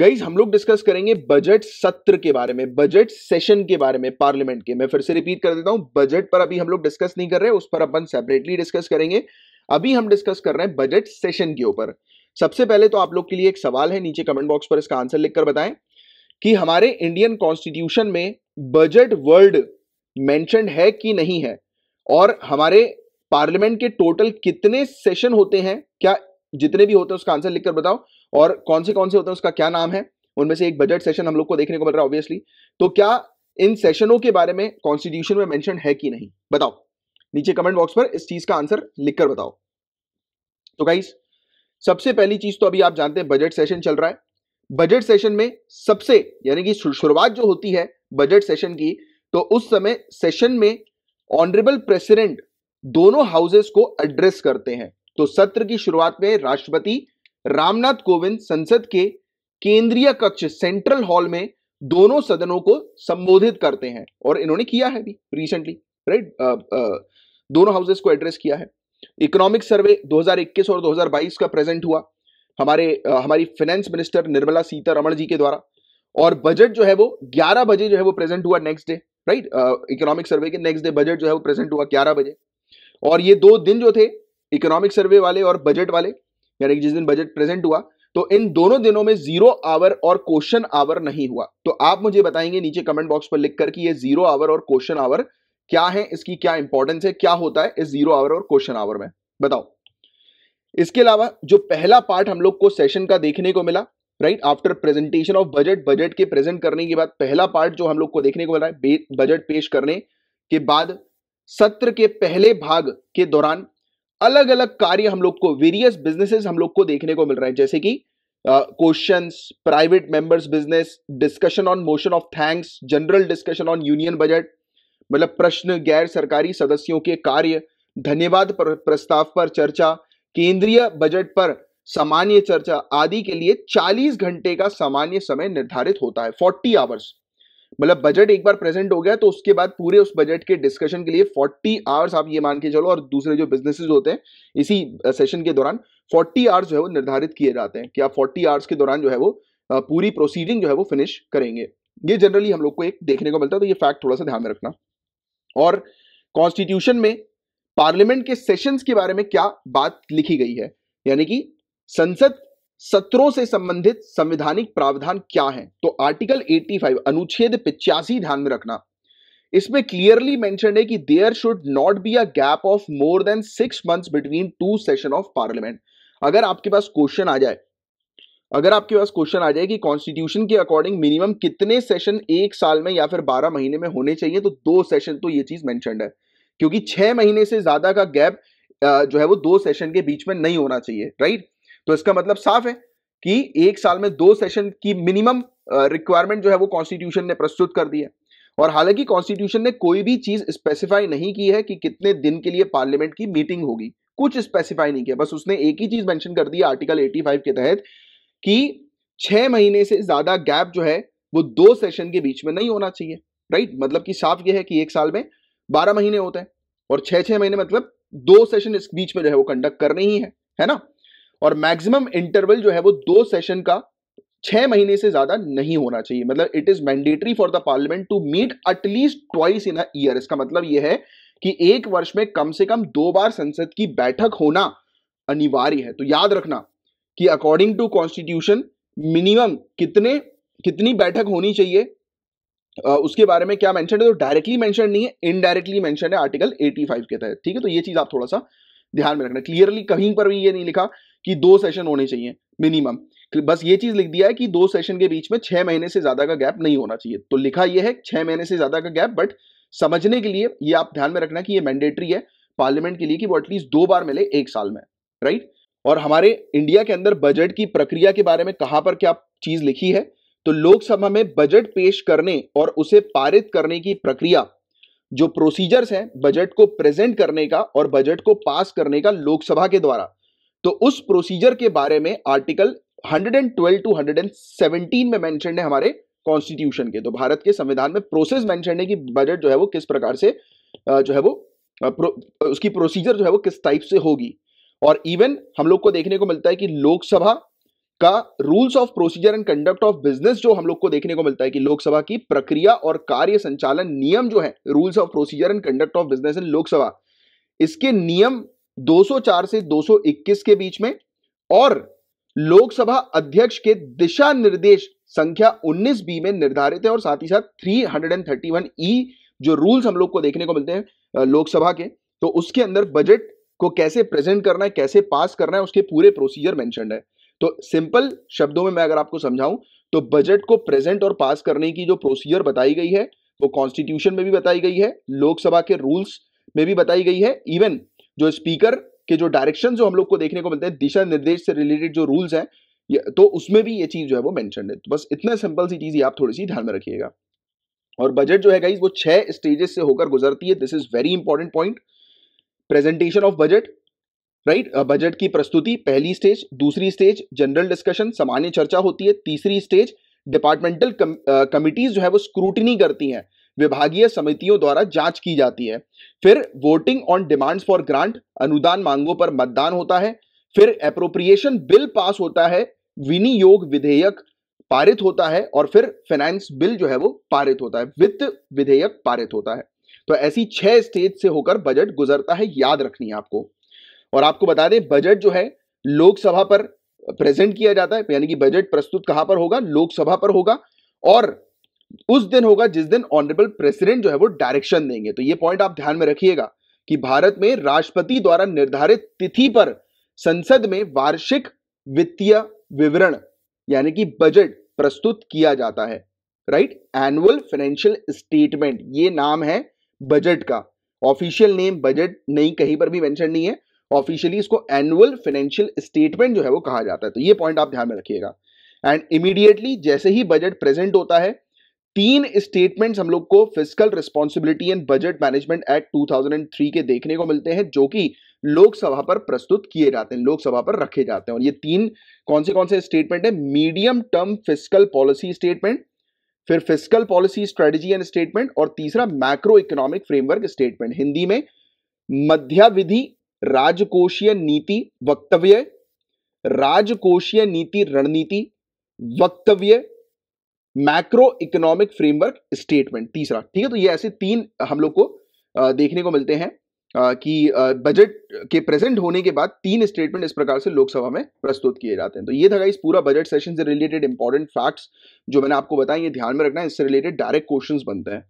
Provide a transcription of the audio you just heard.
guys हम लोग discuss करेंगे बजट सत्र के बारे में बजट सेशन के बारे में पार्लियामेंट के मैं फिर से रिपीट कर देता हूं बजट पर अभी हम लोग डिस्कस नहीं कर रहे उस पर अपन सेपरेटली डिस्कस करेंगे अभी हम डिस्कस कर रहे हैं बजट सेशन के ऊपर सबसे पहले तो आप लोग के लिए एक सवाल है नीचे कमेंट बॉक्स पर इसका आंसर लिखकर बताएं कि हमारे इंडियन कॉन्स्टिट्यूशन में बजट वर्ड मैंशन है कि नहीं है और हमारे पार्लियामेंट के टोटल कितने सेशन होते हैं क्या जितने भी होते हैं उसका आंसर लिखकर बताओ और कौन से कौन से होते हैं उसका क्या नाम है उनमें से एक बजट सेशन हम लोग को देखने को मिल रहा है ऑब्वियसली तो क्या इन सेशनों के बारे में कॉन्स्टिट्यूशन में मेंशन है कि नहीं बताओ नीचे कमेंट बॉक्स पर इस चीज का आंसर लिखकर बताओ तो गाइस सबसे पहली चीज तो अभी आप जानते हैं बजट सेशन चल रहा है बजट सेशन में सबसे यानी कि शुरुआत जो होती है बजट सेशन की तो उस समय सेशन में ऑनरेबल प्रेसिडेंट दोनों हाउसेस को एड्रेस करते हैं तो सत्र की शुरुआत में राष्ट्रपति रामनाथ कोविंद संसद के केंद्रीय कक्ष सेंट्रल हॉल में दोनों सदनों को संबोधित करते हैं और इन्होंने किया है भी रिसेंटली राइट दोनों हाउसेस को एड्रेस किया है इकोनॉमिक सर्वे 2021 और 2022 का प्रेजेंट हुआ हमारे आ, हमारी फाइनेंस मिनिस्टर निर्मला सीतारमण जी के द्वारा और बजट जो है वो 11 बजे जो है वो प्रेजेंट हुआ next day right economic survey के नेक्स्ट डे बजट जो है वो प्रेजेंट हुआ 11 बजे और ये दो दिन जो थे इकोनॉमिक सर्वे वाले और बजट वाले यानी कि जिस दिन बजट प्रेजेंट हुआ तो इन दोनों दिनों में जीरो आवर और क्वेश्चन आवर नहीं हुआ तो आप मुझे बताएंगे नीचे कमेंट बॉक्स पर लिखकर कि ये जीरो आवर और क्वेश्चन आवर क्या है इसकी क्या इंपॉर्टेंस है क्या होता है इस जीरो आवर और क्वेश्चन आवर में बताओ इसके अलावा जो पहला पार्ट हम लोग को सेशन का देखने को मिला right after presentation of budget budget के प्रेजेंट करने के बाद पहला पार्ट जो हम लोग को देखने को मिला है बजट पेश करने के बाद सत्र के पहले भाग के दौरान अलग अलग कार्य हम लोग को वेरियस बिजनेसेस हम लोग को देखने को मिल रहे हैं जैसे कि question private members business discussion on motion of thanks general discussion on union budget मतलब प्रश्न गैर सरकारी सदस्यों के कार्य धन्यवाद पर, प्रस्ताव पर चर्चा केंद्रीय बजट पर सामान्य चर्चा आदि के लिए 40 घंटे का सामान्य समय निर्धारित होता है 40 आवर्स मतलब बजट एक बार प्रेजेंट हो गया तो उसके बाद पूरे उस बजट के डिस्कशन के लिए 40 आवर्स आप ये मान के चलो और दूसरे जो बिजनेसेस होते हैं इसी सेशन के दौरान 40 आवर्स जो है वो निर्धारित किए जाते हैं कि आप 40 आवर्स के दौरान जो है वो पूरी प्रोसीडिंग जो है वो फिनिश करेंगे ये जनरली हम लोग को एक देखने को मिलता है तो ये फैक्ट थोड़ा सा ध्यान में रखना और कॉन्स्टिट्यूशन में पार्लियामेंट के सेशंस के बारे में क्या बात लिखी गई है यानी कि संसद सत्रों से संबंधित संवैधानिक प्रावधान क्या हैं तो आर्टिकल 85 अनुच्छेद पिचासी ध्यान में रखना इसमें क्लियरली मेंशन है कि there should not be a gap of more than six months between two session of parliament अगर आपके पास क्वेश्चन आ जाए अगर आपके पास क्वेश्चन आ जाए कि कॉन्स्टिट्यूशन के अकॉर्डिंग मिनिमम कितने सेशन एक साल में या फिर बारह महीने में होने चाहिए तो दो सेशन तो ये चीज मैंशनड है क्योंकि छह महीने से ज्यादा का गैप जो है वो दो सेशन के बीच में नहीं होना चाहिए राइट तो इसका मतलब साफ है कि एक साल में दो सेशन की मिनिमम रिक्वायरमेंट जो है वो कॉन्स्टिट्यूशन ने प्रस्तुत कर दी है और हालांकि कॉन्स्टिट्यूशन ने कोई भी चीज स्पेसिफाई नहीं की है कि कितने दिन के लिए पार्लियामेंट की मीटिंग होगी कुछ स्पेसिफाई नहीं किया बस उसने एक ही चीज मेंशन कर दी आर्टिकल 85 के तहत कि छह महीने से ज्यादा गैप जो है वो दो सेशन के बीच में नहीं होना चाहिए राइट मतलब कि साफ यह है कि एक साल में बारह महीने होते हैं और छह छह महीने मतलब दो सेशन इस बीच में जो है वो कंडक्ट करने ही है है ना और मैक्सिमम इंटरवल जो है वो दो सेशन का छह महीने से ज्यादा नहीं होना चाहिए मतलब it is mandatory for the parliament to meet at least twice in year इसका मतलब यह है कि एक वर्ष में कम से कम दो बार संसद की बैठक होना अनिवार्य है तो याद रखना कि अकॉर्डिंग टू कॉन्स्टिट्यूशन मिनिमम कितने कितनी बैठक होनी चाहिए उसके बारे में क्या मेंशन है तो डायरेक्टली मेंशन नहीं है इनडायरेक्टली मेंशन है आर्टिकल 85 के तहत ठीक है तो ये चीज आप थोड़ा सा ध्यान में रखना क्लियरली कहीं पर भी ये नहीं लिखा कि दो सेशन होने चाहिए मिनिमम बस ये चीज लिख दिया है कि दो सेशन के बीच में छह महीने से ज्यादा का गैप नहीं होना चाहिए तो लिखा यह है छह महीने से ज्यादा का गैप बट समझने के लिए ये आप ध्यान में रखना कि ये मैंडेटरी है पार्लियामेंट के लिए कि वो एटलीस्ट दो बार मिले एक साल में राइट और हमारे इंडिया के अंदर बजट की प्रक्रिया के बारे में कहां पर क्या चीज लिखी है तो लोकसभा में बजट पेश करने और उसे पारित करने की प्रक्रिया जो प्रोसीजर्स हैं बजट को प्रेजेंट करने का और बजट को पास करने का लोकसभा के द्वारा तो उस प्रोसीजर के बारे में आर्टिकल 112 टू 117 में मेंशन है हमारे कॉन्स्टिट्यूशन के तो भारत के संविधान में प्रोसेस मेंशन है कि बजट जो है वो किस प्रकार से जो है वो प्रो, उसकी प्रोसीजर जो है वो किस टाइप से होगी और इवन हम लोग को देखने को मिलता है कि लोकसभा का rules of procedure and conduct of business जो हम लोग को देखने को मिलता है कि लोकसभा की प्रक्रिया और कार्य संचालन नियम जो है rules of procedure and conduct of business in Lok Sabha इसके नियम 204 से 221 के बीच में और लोकसभा अध्यक्ष के दिशा निर्देश संख्या 19 बी में निर्धारित है और साथ ही साथ 331 ई e जो रूल्स हम लोग को देखने को मिलते हैं लोकसभा के तो उसके अंदर बजट को कैसे प्रेजेंट करना है कैसे पास करना है उसके पूरे प्रोसीजर मेंशन है तो सिंपल शब्दों में मैं अगर आपको समझाऊं तो बजट को प्रेजेंट और पास करने की जो प्रोसीजर बताई गई है वो कॉन्स्टिट्यूशन में भी बताई गई है लोकसभा के रूल्स में भी बताई गई है इवन जो स्पीकर के जो डायरेक्शन जो हम लोग को देखने को मिलते हैं दिशा निर्देश से रिलेटेड जो रूल्स हैं तो उसमें भी ये चीज जो है वो मैंशन है तो बस इतना सिंपल सी चीज आप थोड़ी सी ध्यान में रखिएगा और बजट जो है गाइज वो छह स्टेजेस से होकर गुजरती है this is very important point presentation of budget right budget की प्रस्तुति पहली स्टेज दूसरी स्टेज जनरल डिस्कशन सामान्य चर्चा होती है तीसरी स्टेज डिपार्टमेंटल कमिटीज जो है वो स्क्रूटनी करती हैं विभागीय समितियों द्वारा जांच की जाती है फिर voting on demands for grant अनुदान मांगों पर मतदान होता है फिर अप्रोप्रिएशन बिल पास होता है विनियोग विधेयक पारित होता है और फिर फाइनेंस बिल जो है वो पारित होता है वित्त विधेयक पारित होता है तो ऐसी छह स्टेज से होकर बजट गुजरता है याद रखनी है आपको और आपको बता दें बजट जो है लोकसभा पर प्रेजेंट किया जाता है यानी कि बजट प्रस्तुत कहां पर होगा लोकसभा पर होगा और उस दिन होगा जिस दिन ऑनरेबल प्रेसिडेंट जो है वो डायरेक्शन देंगे तो ये पॉइंट आप ध्यान में रखिएगा कि भारत में राष्ट्रपति द्वारा निर्धारित तिथि पर संसद में वार्षिक वित्तीय विवरण यानी कि बजट प्रस्तुत किया जाता है राइट एनुअल फाइनेंशियल स्टेटमेंट ये नाम है बजट का ऑफिशियल नेम बजट नहीं कहीं पर भी मेंशन नहीं है ऑफिशियली इसको एनुअल फाइनेंशियल स्टेटमेंट जो है वो कहा जाता है तो ये पॉइंट आप ध्यान में रखिएगा एंड इमीडिएटली जैसे ही बजट प्रेजेंट होता है तीन स्टेटमेंट्स हम लोग को fiscal responsibility and budget management act 2003 के देखने को मिलते हैं जो कि लोकसभा पर प्रस्तुत किए जाते हैं लोकसभा पर रखे जाते हैं और ये तीन कौन से कौन से स्टेटमेंट है medium term fiscal policy statement फिर fiscal policy strategy and statement और तीसरा macro economic framework statement Hindi में मध्याविधि राजकोषीय नीति वक्तव्य राजकोषीय नीति रणनीति वक्तव्य मैक्रो इकोनॉमिक फ्रेमवर्क स्टेटमेंट तीसरा ठीक है तो ये ऐसे तीन हम लोग को देखने को मिलते हैं कि बजट के प्रेजेंट होने के बाद तीन स्टेटमेंट इस प्रकार से लोकसभा में प्रस्तुत किए जाते हैं तो ये था इस पूरा बजट सेशन से रिलेटेड इंपॉर्टेंट फैक्ट्स जो मैंने आपको बताया ये ध्यान में रखना है इससे रिलेटेड डायरेक्ट क्वेश्चन बनते हैं